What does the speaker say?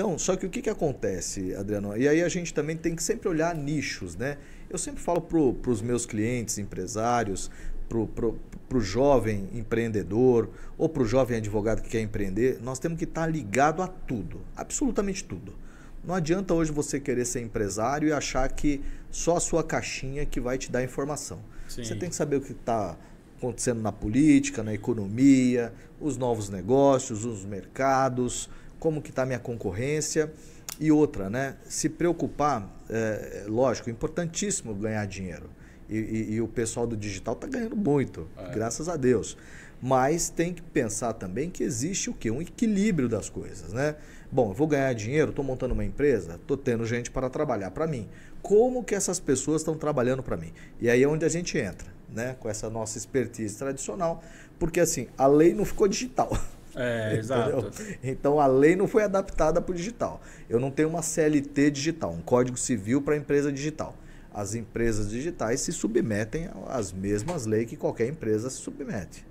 Então, só que o que, que acontece, Adriano? E aí a gente também tem que sempre olhar nichos, né? Eu sempre falo para os meus clientes, empresários, para o jovem empreendedor ou para o jovem advogado que quer empreender, nós temos que estar tá ligado a tudo, absolutamente tudo. Não adianta hoje você querer ser empresário e achar que só a sua caixinha que vai te dar informação. Sim. Você tem que saber o que está acontecendo na política, na economia, os novos negócios, os mercados, como que está a minha concorrência e outra, né? Se preocupar, é, lógico, importantíssimo ganhar dinheiro. E, e, e o pessoal do digital está ganhando muito, é. graças a Deus. Mas tem que pensar também que existe o quê? Um equilíbrio das coisas, né? Bom, eu vou ganhar dinheiro, estou montando uma empresa, estou tendo gente para trabalhar para mim. Como que essas pessoas estão trabalhando para mim? E aí é onde a gente entra, né? Com essa nossa expertise tradicional, porque assim, a lei não ficou digital. É, exato. Então a lei não foi adaptada para o digital. Eu não tenho uma CLT digital, um código civil para empresa digital. As empresas digitais se submetem às mesmas leis que qualquer empresa se submete.